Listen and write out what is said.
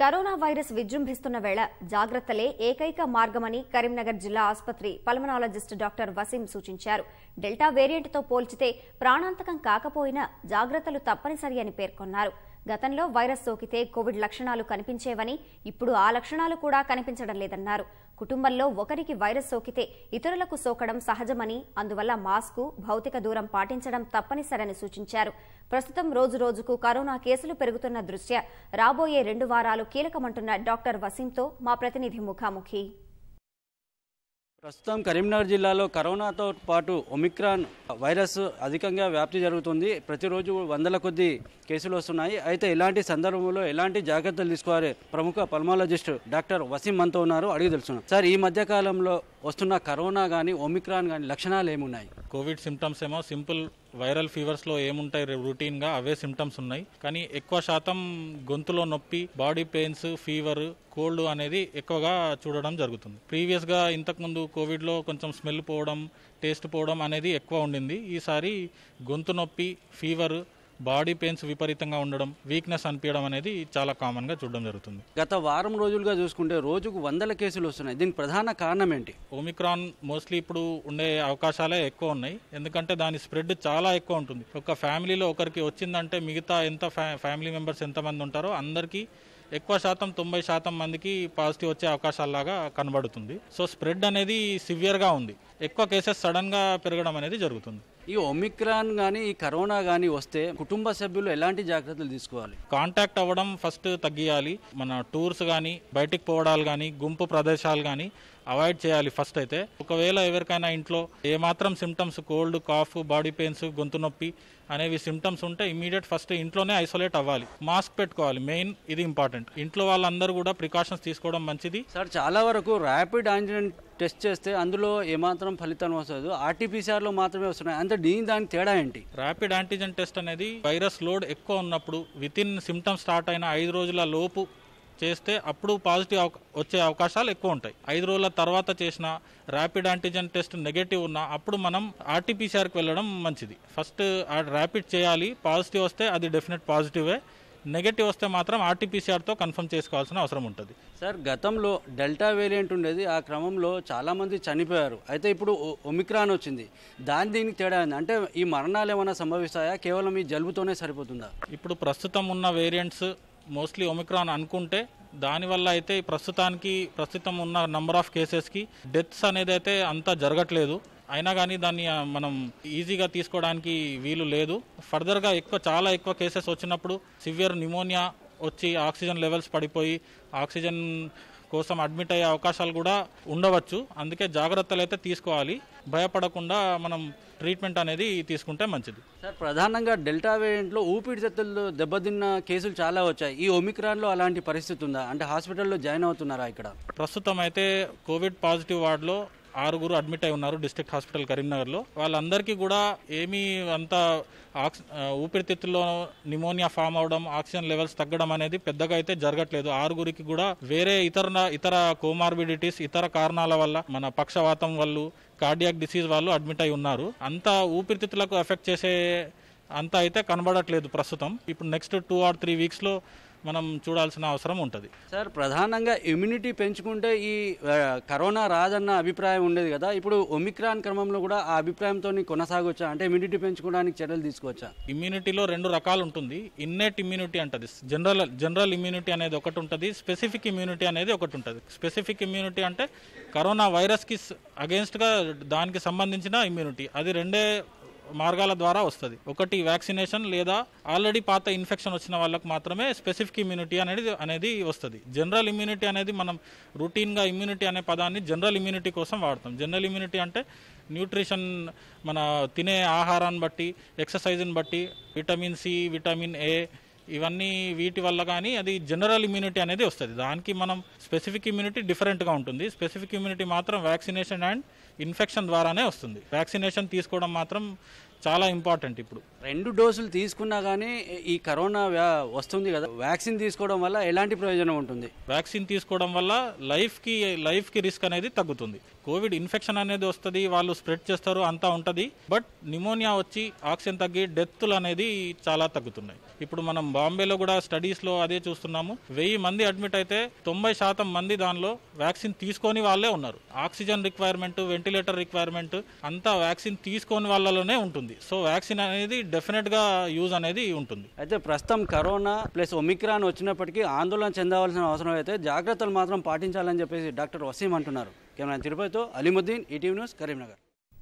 corona virus విజృంభిస్తున్న వేళ జాగ్రత్తలే ఏకైక మార్గమని కరీంనగర్ జిల్లా ఆసుపత్రి పల్మనాలజిస్ట్ డాక్టర్ వసీం సూచించారు డెల్టా వేరియంట్తో పోల్చితే ప్రాణాంతకం కాకపోయినా జాగ్రత్తలు తప్పనిసరి అని పేర్కొన్నారు గతంలో వైరస్ సోకితే కోవిడ్ లక్షణాలు కనిపించేవని ఇప్పుడు ఆ లక్షణాలు కూడా కనిపించడం లేదన్నారు కుటుంబంలో ఒకరికి వైరస్ సోకితే ఇతరులకు సోకడం సహజమని అందువల్ల మాస్కు భౌతిక దూరం పాటించడం తప్పనిసరని సూచించారు ప్రస్తుతం రోజు రోజుకు కరోనా కేసులు పెరుగుతున్న దృష్ట్యా రాబోయే రెండు వారాలు కీలకమంటున్న డాక్టర్ వసీంతో మా ప్రతినిధి ముఖాముఖి ప్రస్తుతం కరీంనగర్ జిల్లాలో కరోనాతో పాటు ఒమిక్రాన్ వైరస్ అధికంగా వ్యాప్తి జరుగుతుంది ప్రతిరోజు వందల కొద్ది కేసులు వస్తున్నాయి అయితే ఇలాంటి సందర్భంలో ఎలాంటి జాగ్రత్తలు తీసుకోవాలి ప్రముఖ పల్మాలజిస్ట్ డాక్టర్ వసీం మంతో ఉన్నారు అడిగి తెలుసు సార్ ఈ మధ్య కాలంలో వస్తున్న కరోనా కానీ ఒమిక్రాన్ కానీ లక్షణాలు ఏమున్నాయి కోవిడ్ సిమ్టమ్స్ ఏమో సింపుల్ వైరల్ ఫీవర్స్లో ఏముంటాయి రొటీన్గా అవే సిమ్టమ్స్ ఉన్నాయి కానీ ఎక్కువ శాతం గొంతులో నొప్పి బాడీ పెయిన్స్ ఫీవర్ కోల్డ్ అనేది ఎక్కువగా చూడడం జరుగుతుంది ప్రీవియస్గా ఇంతకుముందు కోవిడ్లో కొంచెం స్మెల్ పోవడం టేస్ట్ పోవడం అనేది ఎక్కువ ఉండింది ఈసారి గొంతు నొప్పి ఫీవర్ బాడీ పెయిన్స్ విపరీతంగా ఉండడం వీక్నెస్ అనిపించడం అనేది చాలా కామన్గా చూడడం జరుగుతుంది గత వారం రోజులుగా చూసుకుంటే రోజుకు వందల కేసులు వస్తున్నాయి దీనికి ప్రధాన కారణం ఏంటి ఓమిక్రాన్ మోస్ట్లీ ఇప్పుడు ఉండే అవకాశాలే ఎక్కువ ఉన్నాయి ఎందుకంటే దాని స్ప్రెడ్ చాలా ఎక్కువ ఉంటుంది ఒక ఫ్యామిలీలో ఒకరికి వచ్చిందంటే మిగతా ఎంత ఫ్యామిలీ మెంబర్స్ ఎంతమంది ఉంటారో అందరికీ ఎక్కువ శాతం తొంభై శాతం మందికి పాజిటివ్ వచ్చే అవకాశాలలాగా కనబడుతుంది సో స్ప్రెడ్ అనేది సివియర్గా ఉంది ఎక్కువ కేసెస్ సడన్గా పెరగడం అనేది జరుగుతుంది ఈ ఒమిక్రాన్ కానీ ఈ కరోనా కానీ వస్తే కుటుంబ సభ్యులు ఎలాంటి జాగ్రత్తలు తీసుకోవాలి కాంటాక్ట్ అవ్వడం ఫస్ట్ తగ్గియాలి మన టూర్స్ కానీ బయటికి పోవడాలు కానీ గుంపు ప్రదేశాలు కానీ అవాయిడ్ చేయాలి ఫస్ట్ అయితే ఒకవేళ ఎవరికైనా ఇంట్లో ఏమాత్రం symptoms cold cough body pains గొంతు నొప్పి అనేవి సిమ్టమ్స్ ఉంటే ఇమీడియట్ ఫస్ట్ ఇంట్లోనే ఐసోలేట్ అవ్వాలి మాస్క్ పెట్టుకోవాలి మెయిన్ ఇది ఇంపార్టెంట్ ఇంట్లో వాళ్ళందరూ కూడా ప్రికాషన్స్ తీసుకోవడం మంచిది సార్ చాలా వరకు ర్యాపిడ్ యాంటీజెన్ టెస్ట్ చేస్తే అందులో ఏమాత్రం ఫలితం వస్తుంది ఆర్టీపీసీఆర్లో మాత్రమే వస్తున్నాయి అంటే దీని దాని తేడా ఏంటి ర్యాపిడ్ యాంటీజెన్ టెస్ట్ అనేది వైరస్ లోడ్ ఎక్కువ ఉన్నప్పుడు విత్ ఇన్ సిమ్టమ్స్ స్టార్ట్ అయిన ఐదు రోజుల లోపు చేస్తే అప్పుడు పాజిటివ్ వచ్చే అవకాశాలు ఎక్కువ ఉంటాయి ఐదు రోజుల తర్వాత చేసిన ర్యాపిడ్ యాంటీజెన్ టెస్ట్ నెగటివ్ ఉన్నా అప్పుడు మనం ఆర్టీపీసీఆర్కి వెళ్ళడం మంచిది ఫస్ట్ ర్యాపిడ్ చేయాలి పాజిటివ్ వస్తే అది డెఫినెట్ పాజిటివే నెగటివ్ వస్తే మాత్రం ఆర్టీపీసీఆర్తో కన్ఫర్మ్ చేసుకోవాల్సిన అవసరం ఉంటుంది సార్ గతంలో డెల్టా వేరియంట్ ఉండేది ఆ క్రమంలో చాలామంది చనిపోయారు అయితే ఇప్పుడు ఒమిక్రాన్ వచ్చింది దాని దీనికి తేడా అంటే ఈ మరణాలు ఏమైనా సంభవిస్తాయా కేవలం ఈ జలుబుతోనే సరిపోతుందా ఇప్పుడు ప్రస్తుతం ఉన్న వేరియంట్స్ మోస్ట్లీ ఒమిక్రాన్ అనుకుంటే దానివల్ల అయితే ప్రస్తుతానికి ప్రస్తుతం ఉన్న నంబర్ ఆఫ్ కేసెస్కి డెత్స్ అనేది అయితే అంతా జరగట్లేదు అయినా కానీ దాన్ని మనం ఈజీగా తీసుకోవడానికి వీలు లేదు ఫర్దర్గా ఎక్కువ చాలా ఎక్కువ కేసెస్ వచ్చినప్పుడు సివియర్ న్యూమోనియా వచ్చి ఆక్సిజన్ లెవెల్స్ పడిపోయి ఆక్సిజన్ కోసం అడ్మిట్ అయ్యే అవకాశాలు కూడా ఉండవచ్చు అందుకే జాగ్రత్తలు అయితే తీసుకోవాలి భయపడకుండా మనం ట్రీట్మెంట్ అనేది తీసుకుంటే మంచిది సార్ ప్రధానంగా డెల్టా వేరియంట్లో చెత్తల్లో దెబ్బతిన్న కేసులు చాలా వచ్చాయి ఈ ఒమిక్రాన్లో అలాంటి పరిస్థితి ఉందా అంటే హాస్పిటల్లో జాయిన్ అవుతున్నారా ఇక్కడ ప్రస్తుతం అయితే కోవిడ్ పాజిటివ్ వార్డులో ఆరుగురు అడ్మిట్ అయి ఉన్నారు డిస్ట్రిక్ట్ హాస్పిటల్ కరీంనగర్లో వాళ్ళందరికీ కూడా ఏమీ అంత ఆక్సి ఊపిరితిత్తుల్లో నిమోనియా ఫామ్ అవడం ఆక్సిజన్ లెవెల్స్ తగ్గడం అనేది పెద్దగా అయితే జరగట్లేదు ఆరుగురికి కూడా వేరే ఇతర ఇతర కోమార్బిడిటీస్ ఇతర కారణాల వల్ల మన పక్షవాతం వాళ్ళు కార్డియాక్ డిసీజ్ వాళ్ళు అడ్మిట్ అయి ఉన్నారు అంత ఊపిరితిత్తులకు ఎఫెక్ట్ చేసే అంత అయితే కనబడట్లేదు ప్రస్తుతం ఇప్పుడు నెక్స్ట్ టూ ఆర్ త్రీ వీక్స్లో మనం చూడాల్సిన అవసరం ఉంటుంది సార్ ప్రధానంగా ఇమ్యూనిటీ పెంచుకుంటే ఈ కరోనా రాదన్న అభిప్రాయం ఉండేది కదా ఇప్పుడు ఒమిక్రాన్ క్రమంలో కూడా ఆ అభిప్రాయంతో కొనసాగొచ్చా అంటే ఇమ్యూనిటీ పెంచుకోవడానికి చర్యలు తీసుకోవచ్చా ఇమ్యూనిటీలో రెండు రకాలు ఉంటుంది ఇన్నెట్ ఇమ్యూనిటీ అంటది జనరల్ జనరల్ ఇమ్యూనిటీ అనేది ఒకటి ఉంటుంది స్పెసిఫిక్ ఇమ్యూనిటీ అనేది ఒకటి ఉంటుంది స్పెసిఫిక్ ఇమ్యూనిటీ అంటే కరోనా వైరస్కి అగేన్స్ట్గా దానికి సంబంధించిన ఇమ్యూనిటీ అది రెండే మార్గాల ద్వారా వస్తుంది ఒకటి వ్యాక్సినేషన్ లేదా ఆల్రెడీ పాత ఇన్ఫెక్షన్ వచ్చిన వాళ్ళకు మాత్రమే స్పెసిఫిక్ ఇమ్యూనిటీ అనేది అనేది వస్తుంది జనరల్ ఇమ్యూనిటీ అనేది మనం రూటీన్గా ఇమ్యూనిటీ అనే పదాన్ని జనరల్ ఇమ్యూనిటీ కోసం వాడతాం జనరల్ ఇమ్యూనిటీ అంటే న్యూట్రిషన్ మన తినే ఆహారాన్ని బట్టి ఎక్సర్సైజ్ని బట్టి విటమిన్ సి విటమిన్ ఏ ఇవన్నీ వీటి వల్ల కానీ అది జనరల్ ఇమ్యూనిటీ అనేది వస్తుంది దానికి మనం స్పెసిఫిక్ ఇమ్యూనిటీ డిఫరెంట్గా ఉంటుంది స్పెసిఫిక్ ఇమ్యూనిటీ మాత్రం వ్యాక్సినేషన్ అండ్ ఇన్ఫెక్షన్ ద్వారానే వస్తుంది వ్యాక్సినేషన్ తీసుకోవడం మాత్రం చాలా ఇంపార్టెంట్ ఇప్పుడు రెండు డోసులు తీసుకున్నా కానీ ఈ కరోనా వస్తుంది కదా వ్యాక్సిన్ తీసుకోవడం వల్ల ఎలాంటి ప్రయోజనం ఉంటుంది వ్యాక్సిన్ తీసుకోవడం వల్ల లైఫ్కి లైఫ్కి రిస్క్ అనేది తగ్గుతుంది కోవిడ్ ఇన్ఫెక్షన్ అనేది వస్తుంది వాళ్ళు స్ప్రెడ్ చేస్తారు అంతా ఉంటుంది బట్ నిమోనియా వచ్చి ఆక్సిజన్ తగ్గి డెత్లు అనేది చాలా తగ్గుతున్నాయి ఇప్పుడు మనం బాంబేలో కూడా స్టడీస్లో అదే చూస్తున్నాము వెయ్యి మంది అడ్మిట్ అయితే తొంభై శాతం మంది దానిలో వ్యాక్సిన్ తీసుకొని వాళ్ళే ఉన్నారు ఆక్సిజన్ రిక్వైర్మెంట్ వెంటిలేటర్ రిక్వైర్మెంట్ అంతా వ్యాక్సిన్ తీసుకోని వాళ్ళలోనే ఉంటుంది సో వ్యాక్సిన్ అనేది డెఫినెట్గా యూజ్ అనేది ఉంటుంది అయితే ప్రస్తుతం కరోనా ప్లస్ ఒమిక్రాన్ వచ్చినప్పటికీ ఆందోళన చెందవలసిన అవసరం అయితే జాగ్రత్తలు మాత్రం పాటించాలని చెప్పేసి డాక్టర్ వసీం అంటున్నారు కెమెరా తిరుపతితో అలీముద్దీన్ ఈటీవీ న్యూస్ కరీంనగర్